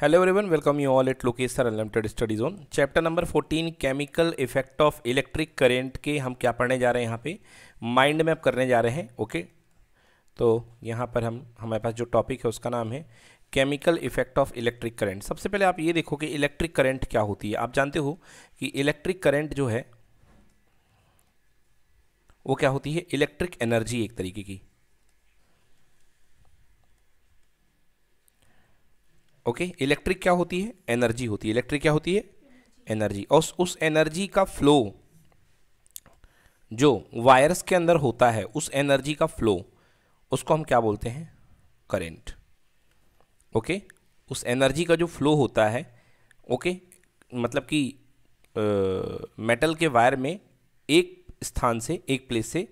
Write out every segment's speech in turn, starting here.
Hello everyone welcome you all at location unlimited study zone chapter number 14 chemical effect of electric current के हम क्या पढ़ने जा रहे हैं यहाँ पे माइंड मैप करने जा रहे हैं ओके तो यहाँ पर हम हमारे पास जो टॉपिक है उसका नाम है chemical effect of electric current सबसे पहले आप ये देखो कि इलेक्ट्रिक करेंट क्या होती है आप जानते हो कि इलेक्ट्रिक करेंट जो है वो क्या होती है इलेक्ट्रिक एनर्जी एक तरीके की ओके इलेक्ट्रिक क्या होती है एनर्जी होती है इलेक्ट्रिक क्या होती है एनर्जी और उस एनर्जी का फ्लो जो वायरस के अंदर होता है उस एनर्जी का फ्लो उसको हम क्या बोलते हैं करेंट ओके उस एनर्जी का जो फ्लो होता है ओके मतलब कि मेटल के वायर में एक स्थान से एक प्लेस से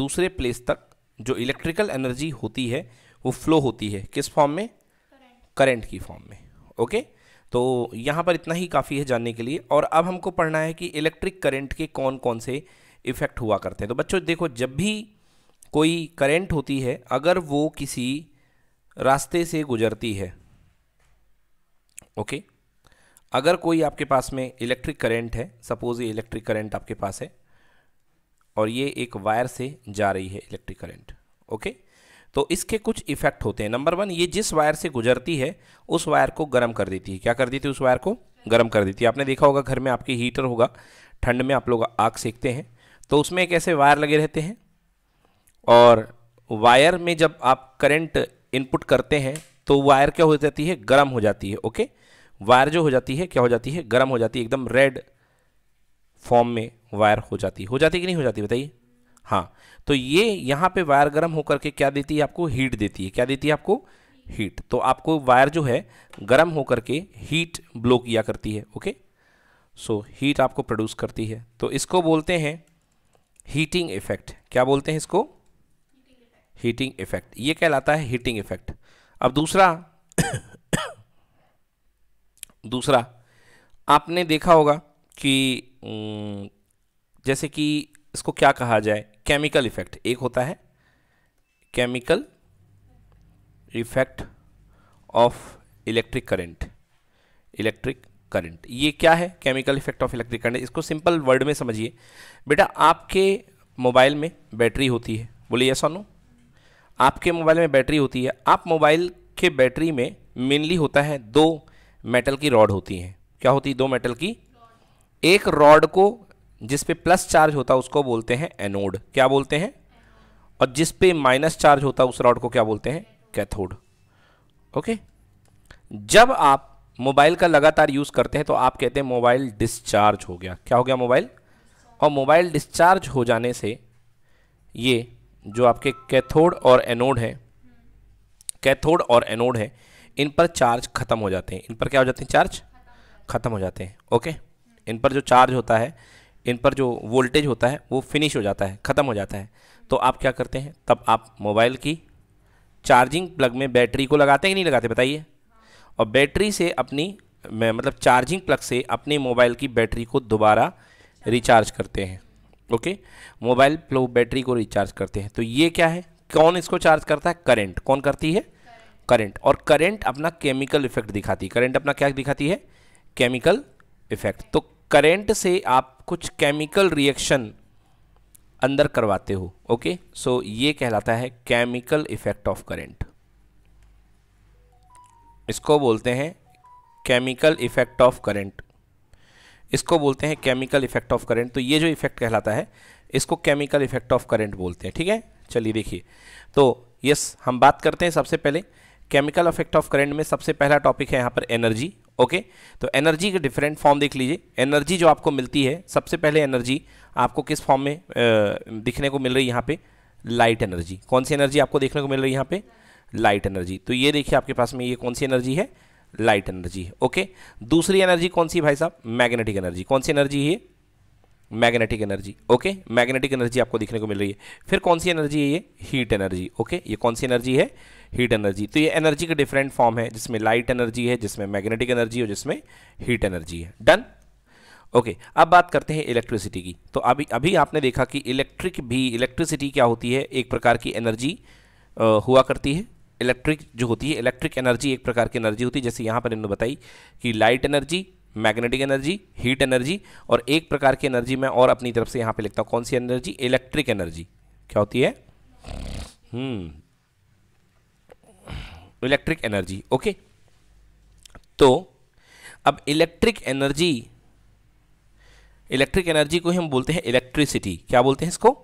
दूसरे प्लेस तक जो इलेक्ट्रिकल एनर्जी होती है वो फ्लो होती है किस फॉर्म में करेंट की फॉर्म में ओके तो यहाँ पर इतना ही काफ़ी है जानने के लिए और अब हमको पढ़ना है कि इलेक्ट्रिक करंट के कौन कौन से इफ़ेक्ट हुआ करते हैं तो बच्चों देखो जब भी कोई करंट होती है अगर वो किसी रास्ते से गुजरती है ओके अगर कोई आपके पास में इलेक्ट्रिक करंट है सपोज़ ये इलेक्ट्रिक करंट आपके पास है और ये एक वायर से जा रही है इलेक्ट्रिक करंट ओके तो इसके कुछ इफेक्ट होते हैं नंबर वन ये जिस वायर से गुजरती है उस वायर को गर्म कर देती है क्या कर देती है उस वायर को गर्म कर देती है आपने देखा होगा घर में आपके हीटर होगा ठंड में आप लोग आग सेकते हैं तो उसमें एक ऐसे वायर लगे रहते हैं और वायर में जब आप करंट इनपुट करते हैं तो वायर क्या हो जाती है गर्म हो जाती है ओके वायर जो हो जाती है क्या हो जाती है गर्म हो जाती है एकदम रेड फॉर्म में वायर हो जाती है हो जाती कि नहीं हो जाती बताइए हाँ तो ये यहाँ पे वायर गर्म होकर के क्या देती है आपको हीट देती है क्या देती है आपको हीट तो आपको वायर जो है गर्म होकर के हीट ब्लो किया करती है ओके सो हीट आपको प्रोड्यूस करती है तो इसको बोलते हैं हीटिंग इफेक्ट क्या बोलते हैं इसको हीटिंग इफेक्ट ये कहलाता है हीटिंग इफेक्ट अब दूसरा दूसरा आपने देखा होगा कि जैसे कि इसको क्या कहा जाए केमिकल इफेक्ट एक होता है chemical effect of electric current electric current ये क्या है chemical effect of electric current इसको सिंपल वर्ड में समझिए बेटा आपके मोबाइल में बैटरी होती है बोलिए सोनू आपके मोबाइल में बैटरी होती है आप मोबाइल के बैटरी में मेनली होता है दो मेटल की रॉड होती हैं क्या होती है दो मेटल की एक रॉड को जिस पे प्लस चार्ज होता है उसको बोलते हैं एनोड क्या बोलते हैं और जिस पे माइनस चार्ज होता है उस रॉड को क्या बोलते हैं कैथोड ओके जब आप मोबाइल का लगातार यूज़ करते हैं तो आप कहते हैं मोबाइल डिस्चार्ज हो गया क्या हो गया मोबाइल और मोबाइल डिस्चार्ज हो जाने से ये जो आपके कैथोड और एनोड हैं कैथोड और एनोड हैं इन पर चार्ज ख़त्म हो जाते हैं इन पर क्या हो जाते हैं चार्ज ख़त्म हो जाते हैं ओके इन पर जो चार्ज होता है इन पर जो वोल्टेज होता है वो फिनिश हो जाता है ख़त्म हो जाता है तो आप क्या करते हैं तब आप मोबाइल की चार्जिंग प्लग में बैटरी को लगाते हैं कि नहीं लगाते बताइए और बैटरी से अपनी मतलब चार्जिंग प्लग से अपने मोबाइल की बैटरी को दोबारा रिचार्ज करते हैं ओके मोबाइल प्लो बैटरी को रिचार्ज करते हैं तो ये क्या है कौन इसको चार्ज करता है करंट कौन करती है करंट और करंट अपना केमिकल इफेक्ट दिखाती है करंट अपना क्या दिखाती है केमिकल इफेक्ट तो करेंट से आप कुछ केमिकल रिएक्शन अंदर करवाते हो ओके सो ये कहलाता है केमिकल इफेक्ट ऑफ करेंट इसको बोलते हैं केमिकल इफेक्ट ऑफ करेंट इसको बोलते हैं केमिकल इफेक्ट ऑफ करेंट तो ये जो इफेक्ट कहलाता है इसको केमिकल इफेक्ट ऑफ करेंट बोलते हैं ठीक है चलिए देखिए तो यस हम बात करते हैं सबसे पहले केमिकल इफेक्ट ऑफ करेंट में सबसे पहला टॉपिक है यहाँ पर एनर्जी ओके तो एनर्जी के डिफरेंट फॉर्म देख लीजिए एनर्जी जो आपको मिलती है सबसे पहले एनर्जी आपको किस फॉर्म में दिखने को मिल रही है यहाँ पे लाइट एनर्जी कौन सी एनर्जी आपको देखने को मिल रही है यहाँ पे लाइट एनर्जी तो ये देखिए आपके पास में ये कौन सी एनर्जी है लाइट एनर्जी ओके दूसरी एनर्जी कौन सी भाई साहब मैग्नेटिक एनर्जी कौन सी एनर्जी है magnetic energy okay magnetic energy आपको देखने को मिल रही है फिर कौन सी एनर्जी है ये हीट एनर्जी ओके ये कौन सी एनर्जी है हीट एनर्जी तो ये एनर्जी के डिफरेंट फॉर्म है जिसमें लाइट एनर्जी है जिसमें मैग्नेटिक एनर्जी और जिसमें हीट एनर्जी है डन ओके okay, अब बात करते हैं इलेक्ट्रिसिटी की तो अभी अभी आपने देखा कि इलेक्ट्रिक भी इलेक्ट्रिसिटी क्या होती है एक प्रकार की एनर्जी हुआ करती है इलेक्ट्रिक जो होती है इलेक्ट्रिक एनर्जी एक प्रकार की एनर्जी होती है जैसे यहाँ पर इन्होंने बताई कि light energy magnetic energy heat energy और एक प्रकार की एनर्जी मैं और अपनी तरफ से यहां पे लिखता हूं कौन सी एनर्जी इलेक्ट्रिक एनर्जी क्या होती है हम्म। इलेक्ट्रिक एनर्जी ओके तो अब इलेक्ट्रिक एनर्जी इलेक्ट्रिक एनर्जी को हम बोलते हैं इलेक्ट्रिसिटी क्या बोलते हैं इसको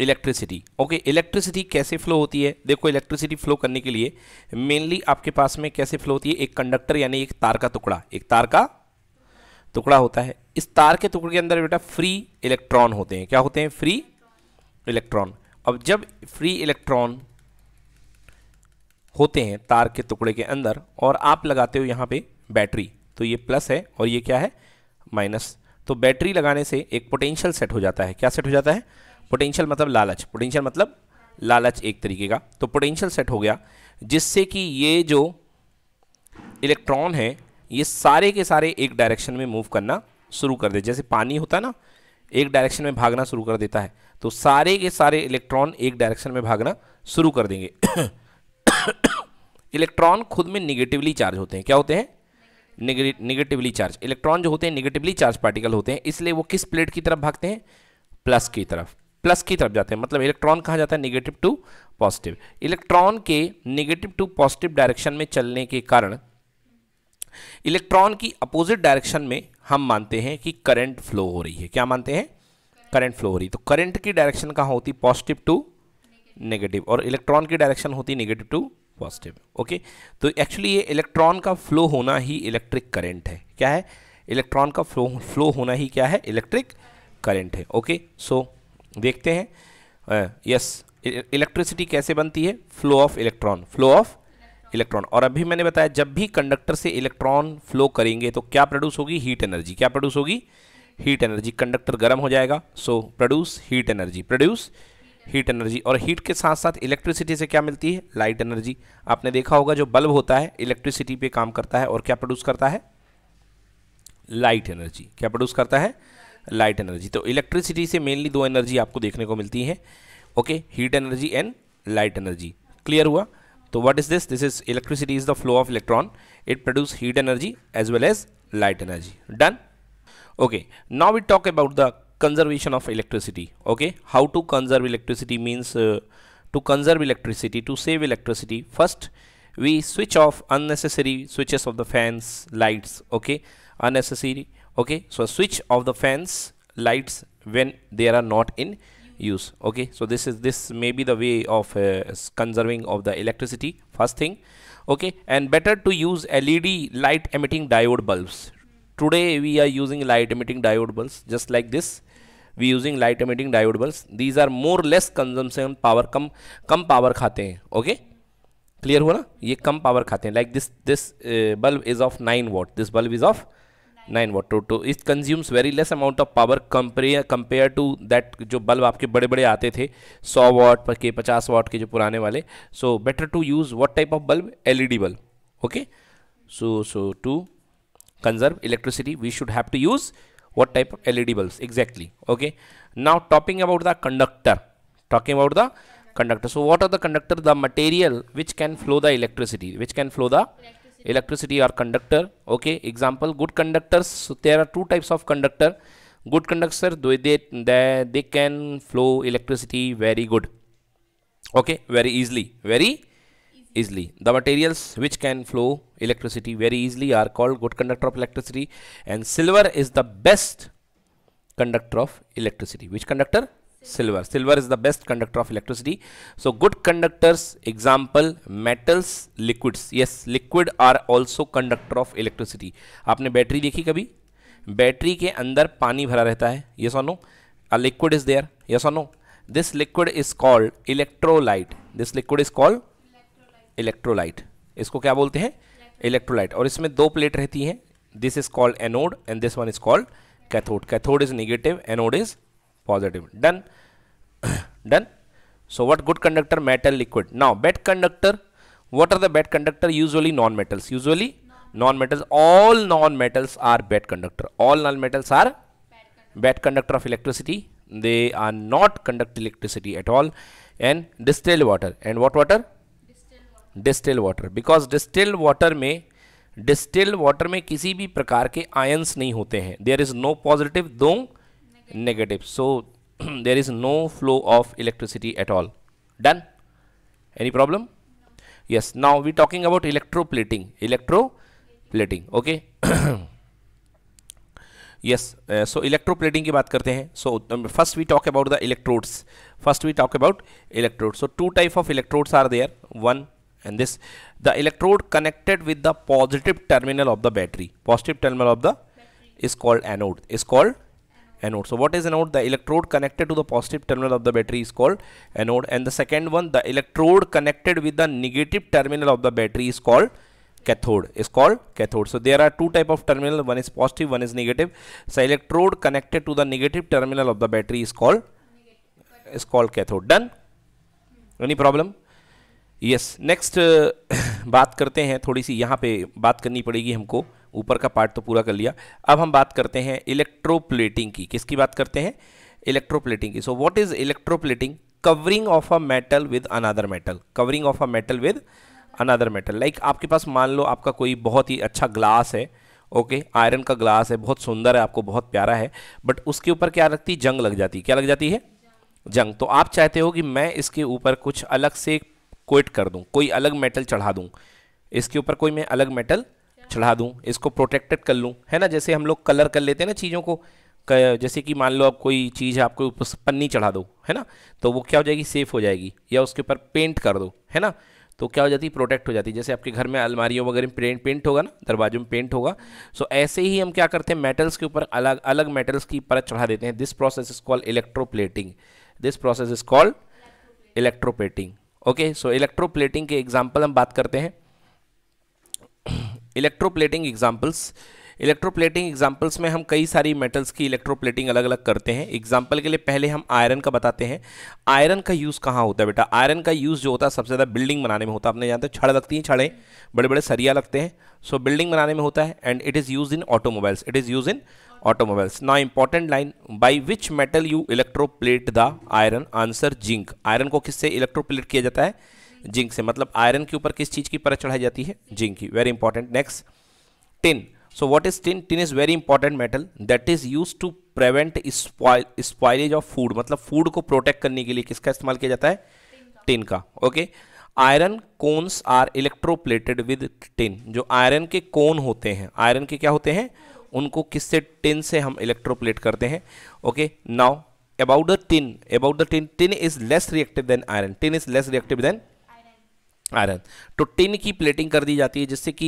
इलेक्ट्रिसिटी ओके इलेक्ट्रिसिटी कैसे फ्लो होती है देखो इलेक्ट्रिसिटी फ्लो करने के लिए मेनली आपके पास में कैसे फ्लो होती है एक कंडक्टर यानी एक तार का टुकड़ा एक तार का टुकड़ा होता है इस तार के टुकड़े के अंदर बेटा फ्री इलेक्ट्रॉन होते हैं क्या होते हैं फ्री इलेक्ट्रॉन अब जब फ्री इलेक्ट्रॉन होते हैं तार के टुकड़े के अंदर और आप लगाते हो यहाँ पे बैटरी तो ये प्लस है और ये क्या है माइनस तो बैटरी लगाने से एक पोटेंशियल सेट हो जाता है क्या सेट हो जाता है पोटेंशियल मतलब लालच पोटेंशियल मतलब लालच एक तरीके का तो पोटेंशियल सेट हो गया जिससे कि ये जो इलेक्ट्रॉन है ये सारे के सारे एक डायरेक्शन में मूव करना शुरू कर दे जैसे पानी होता है ना एक डायरेक्शन में भागना शुरू कर देता है तो सारे के सारे इलेक्ट्रॉन एक डायरेक्शन में भागना शुरू कर देंगे इलेक्ट्रॉन खुद में निगेटिवली चार्ज होते हैं क्या होते हैं निगेटिवली चार्ज इलेक्ट्रॉन जो होते हैं निगेटिवली चार्ज पार्टिकल होते हैं इसलिए वो किस प्लेट की तरफ भागते हैं प्लस की तरफ प्लस की तरफ जाते हैं मतलब इलेक्ट्रॉन कहाँ जाता है निगेटिव टू पॉजिटिव इलेक्ट्रॉन के निगेटिव टू पॉजिटिव डायरेक्शन में चलने के कारण इलेक्ट्रॉन की अपोजिट डायरेक्शन में हम मानते हैं कि करंट फ्लो हो रही है क्या मानते हैं करंट फ्लो हो रही है तो करंट की डायरेक्शन कहाँ होती पॉजिटिव टू नेगेटिव और इलेक्ट्रॉन की डायरेक्शन होती नेगेटिव टू पॉजिटिव ओके तो एक्चुअली ये इलेक्ट्रॉन का फ्लो होना ही इलेक्ट्रिक करंट है क्या है इलेक्ट्रॉन का फ्लो फ्लो होना ही क्या है इलेक्ट्रिक करंट है ओके सो so, देखते हैं यस इलेक्ट्रिसिटी कैसे बनती है flow of electron flow of electron और अभी मैंने बताया जब भी कंडक्टर से इलेक्ट्रॉन फ्लो करेंगे तो क्या प्रोड्यूस होगी हीट एनर्जी क्या प्रोड्यूस होगी हीट एनर्जी कंडक्टर गर्म हो जाएगा so produce heat energy produce heat energy और हीट के साथ साथ इलेक्ट्रिसिटी से क्या मिलती है लाइट एनर्जी आपने देखा होगा जो बल्ब होता है इलेक्ट्रिसिटी पे काम करता है और क्या प्रोड्यूस करता है लाइट एनर्जी क्या प्रोड्यूस करता है लाइट एनर्जी तो इलेक्ट्रिसिटी से मेनली दो एनर्जी आपको देखने को मिलती है okay heat energy and light energy clear हुआ So what is this? This is electricity is the flow of electron. It produces heat energy as well as light energy. Done? Okay. Now we talk about the conservation of electricity. Okay. How to conserve electricity means uh, to conserve electricity, to save electricity. First, we switch off unnecessary switches of the fans, lights. Okay. Unnecessary. Okay. So switch off the fans, lights when they are not in use okay so this is this may be the way of uh, conserving of the electricity first thing okay and better to use led light emitting diode bulbs today we are using light emitting diode bulbs just like this we using light emitting diode bulbs these are more less consumption power Come, कम power खाते okay clear हुआ na? Ye कम power खाते like this this uh, bulb is of 9 watt this bulb is of nine watt to to it consumes very less amount of power compare compare to that जो bulb आपके बड़े बड़े आते थे सौ what के पचास वॉट के जो पुराने वाले so better to use what type of bulb L E D bulb okay so so to conserve electricity we should have to use what type of L E D bulb exactly okay now talking about the conductor talking about the conductor so what are the conductor the material which can flow the electricity which can flow the electricity or conductor okay example good conductors so there are two types of conductor good conductor they, they they can flow electricity very good okay very easily very easily the materials which can flow electricity very easily are called good conductor of electricity and silver is the best conductor of electricity which conductor silver silver is the best conductor of electricity so good conductors example metals liquids yes liquid are also conductor of electricity आपने battery देखी कभी battery के अंदर पानी भरा रहता है ये और no a liquid is there ये और know this liquid is called electrolyte this liquid is called electrolyte इसको क्या बोलते हैं इलेक्ट्रोलाइट और इसमें दो प्लेट रहती हैं this is called anode and this one is called cathode cathode is negative anode is positive done done so what good conductor metal liquid now bad conductor what are the bad conductor usually non metals usually non metals all non metals are bad conductor all non metals are bad conductor. bad conductor of electricity they are not conduct electricity at all and distilled water and what water distil water because distil water में distil water में किसी भी प्रकार के ions नहीं होते हैं there is no positive दो negative so there is no flow of electricity at all done any problem no. yes now we're talking about electroplating electroplating okay yes uh, so electroplating ki baat karte hain so um, first we talk about the electrodes first we talk about electrodes so two type of electrodes are there one and this the electrode connected with the positive terminal of the battery positive terminal of the battery. is called anode is called anode so what is anode the electrode connected to the positive terminal of the battery is called anode and the second one the electrode connected with the negative terminal of the battery is called cathode is called cathode so there are two type of terminal one is positive one is negative so electrode connected to the negative terminal of the battery is called negative. is called cathode done hmm. any problem yes yes, next बात करते हैं थोड़ी सी यहाँ पे बात करनी पड़ेगी हमको ऊपर का पार्ट तो पूरा कर लिया अब हम बात करते हैं इलेक्ट्रोप्लेटिंग की किसकी बात करते हैं इलेक्ट्रोप्लेटिंग की so what is electroplating covering of a metal with another metal covering of a metal with another metal like आपके पास मान लो आपका कोई बहुत ही अच्छा ग्लास है ओके okay, आयरन का ग्लास है बहुत सुंदर है आपको बहुत प्यारा है बट उसके ऊपर क्या लगती जंग लग जाती क्या लग जाती है जंग तो आप चाहते हो कि मैं इसके ऊपर कुछ अलग से कोट कर दूँ कोई अलग मेटल चढ़ा दूँ इसके ऊपर कोई मैं अलग मेटल चढ़ा दूँ इसको प्रोटेक्टेड कर लूँ है ना जैसे हम लोग कलर कर लेते हैं ना चीज़ों को जैसे कि मान लो आप कोई चीज़ आपको पन्नी चढ़ा दो है ना तो वो क्या हो जाएगी सेफ़ हो जाएगी या उसके ऊपर पेंट कर दो है ना तो क्या हो जाती है प्रोटेक्ट हो जाती है जैसे आपके घर में अलमारियों वगैरह में पेंट पेंट होगा ना दरवाजों में पेंट होगा सो ऐसे ही हम क्या करते हैं मेटल्स के ऊपर अलग अलग मेटल्स की परत चढ़ा देते हैं this process is called electroplating this process is called electroplating okay so electroplating के एग्जाम्पल हम बात करते हैं इलेक्ट्रोप्लेटिंग एग्जाम्पल्स इलेक्ट्रोप्लेटिंग एग्जाम्पल्स में हम कई सारी मेटल्स की इलेक्ट्रोप्लेटिंग अलग अलग करते हैं एग्जाम्पल के लिए पहले हम आयरन का बताते हैं आयरन का यूज़ कहाँ होता है बेटा आयरन का यूज़ जो होता है सबसे ज़्यादा बिल्डिंग बनाने में होता है आपने जानते हैं छड़ लगती हैं छड़ें बड़े बड़े सरिया लगते हैं सो so, बिल्डिंग बनाने में होता है and it is use in automobiles it is use in automobiles ना important line by which metal you electroplate the iron answer zinc iron को किससे इलेक्ट्रोप्लेट किया जाता है जिंक से मतलब आयरन के ऊपर किस चीज़ की परत चढ़ाई जाती है जिंक की very important next tin so what is tin tin is very important metal that is use to prevent spoilage of food मतलब फूड को प्रोटेक्ट करने के लिए किसका इस्तेमाल किया जाता है टिन का okay iron cones are electroplated with tin जो आयरन के कोन होते हैं आयरन के क्या होते हैं उनको किससे टिन से हम इलेक्ट्रोप्लेट करते हैं okay now about the tin about the tin tin is less reactive than iron tin is less reactive than iron तो टिन की प्लेटिंग कर दी जाती है जिससे कि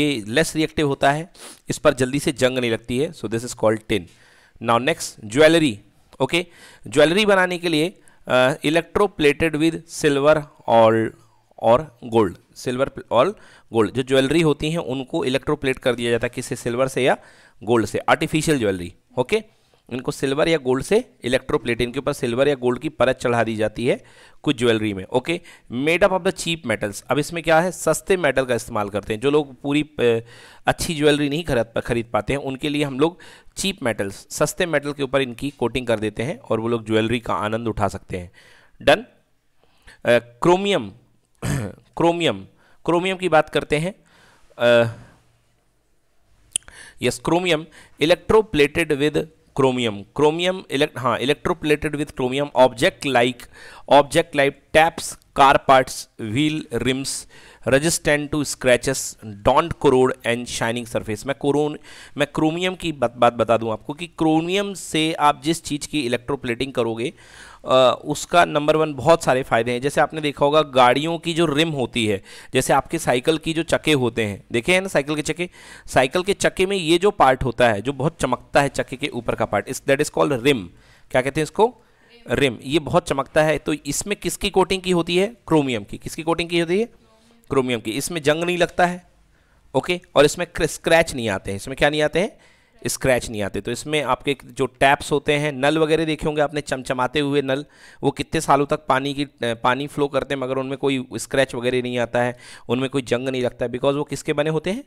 ये लेस रिएक्टिव होता है इस पर जल्दी से जंग नहीं लगती है so this is called tin now next jewellery okay jewellery बनाने के लिए electroplated with silver or और गोल्ड सिल्वर और गोल्ड जो ज्वेलरी होती हैं उनको इलेक्ट्रोप्लेट कर दिया जाता है किसे सिल्वर से या गोल्ड से आर्टिफिशियल ज्वेलरी ओके okay? इनको सिल्वर या गोल्ड से इलेक्ट्रोप्लेट इनके ऊपर सिल्वर या गोल्ड की परत चढ़ा दी जाती है कुछ ज्वेलरी में okay made up of the cheap metals अब इसमें क्या है सस्ते मेटल का इस्तेमाल करते हैं जो लोग पूरी अच्छी ज्वेलरी नहीं खरीद खरीद पाते हैं उनके लिए हम लोग चीप मेटल्स सस्ते मेटल के ऊपर इनकी कोटिंग कर देते हैं और वो लोग ज्वेलरी का आनंद उठा सकते हैं डन क्रोमियम क्रोमियम क्रोमियम की बात करते हैं yes chromium electroplated with chromium chromium elect हाँ electroplated with chromium object like object like taps car parts wheel rims resistant to scratches don't corrode and shining surface मैं कोरोन मैं chromium की बात बात बता दूं आपको कि क्रोमियम से आप जिस चीज़ की इलेक्ट्रोप्लेटिंग करोगे उसका नंबर वन बहुत सारे फ़ायदे हैं जैसे आपने देखा होगा गाड़ियों की जो रिम होती है जैसे आपके साइकिल की जो चके होते हैं देखे हैं ना साइकिल के चके साइकिल के चक्के में ये जो पार्ट होता है जो बहुत चमकता है चक्के के ऊपर का पार्ट इस दैट इज़ कॉल्ड रिम क्या कहते हैं इसको रिम ये बहुत चमकता है तो इसमें किसकी कोटिंग की होती है क्रोमियम की किसकी कोटिंग की होती है क्रोमियम की इसमें जंग नहीं लगता है ओके और इसमें स्क्रैच नहीं आते हैं इसमें क्या नहीं आते हैं स्क्रैच नहीं आते तो इसमें आपके जो टैप्स होते हैं नल वगैरह देखे होंगे आपने चमचमाते हुए नल वो कितने सालों तक पानी की पानी फ्लो करते हैं मगर उनमें कोई स्क्रैच वगैरह नहीं आता है उनमें कोई जंग नहीं लगता बिकॉज वो किसके बने होते हैं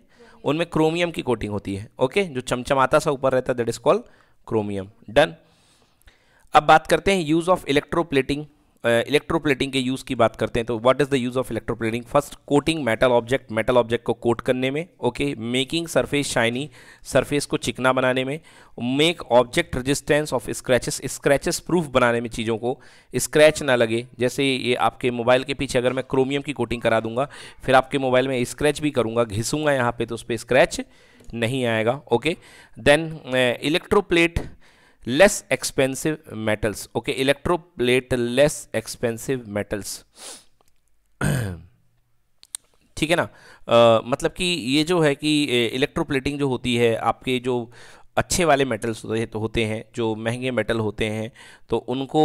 उनमें क्रोमियम की कोटिंग होती है ओके जो चमचमाता सा ऊपर रहता है that is called chromium done अब बात करते हैं यूज़ ऑफ इलेक्ट्रोप्लेटिंग इलेक्ट्रोप्लेटिंग के यूज़ की बात करते हैं तो what is the use of electroplating first coating metal object metal object को कोट करने में okay making surface shiny surface को चिकना बनाने में make object resistance of scratches scratches proof बनाने में चीज़ों को स्क्रैच ना लगे जैसे ये आपके मोबाइल के पीछे अगर मैं क्रोमियम की कोटिंग करा दूंगा फिर आपके मोबाइल में स्क्रैच भी करूँगा घिसूँगा यहाँ पर तो उस पर स्क्रैच नहीं आएगा okay then electroplate less expensive metals okay electroplate less expensive metals ठीक है ना आ, मतलब कि ये जो है कि इलेक्ट्रोप्लेटिंग जो होती है आपके जो अच्छे वाले मेटल्स तो होते हैं जो महंगे मेटल होते हैं तो उनको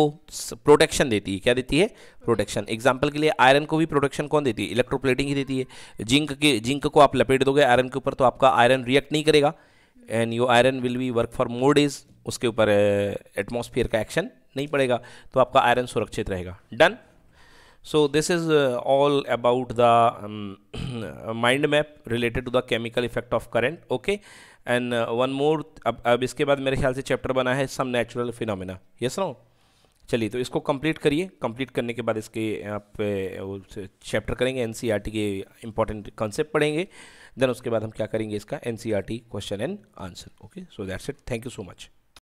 प्रोटेक्शन देती है क्या देती है प्रोटेक्शन एग्जाम्पल के लिए आयरन को भी प्रोटेक्शन कौन देती है इलेक्ट्रोप्लेटिंग ही देती है जिंक के जिंक को आप लपेट दोगे आयरन के ऊपर तो आपका आयरन रिएक्ट नहीं करेगा and your iron will be work for more days उसके ऊपर एटमॉस्फेयर का एक्शन नहीं पड़ेगा तो आपका आयरन सुरक्षित रहेगा done so this is all about the mind map related to the chemical effect of current okay and one more अब अब इसके बाद मेरे ख्याल से चैप्टर बना है some natural phenomena yes no चलिए तो इसको कंप्लीट करिए कंप्लीट करने के बाद इसके आप चैप्टर करेंगे एन e के इंपॉर्टेंट कॉन्सेप्ट पढ़ेंगे देन उसके बाद हम क्या करेंगे इसका एन question and answer okay so that's it thank you so much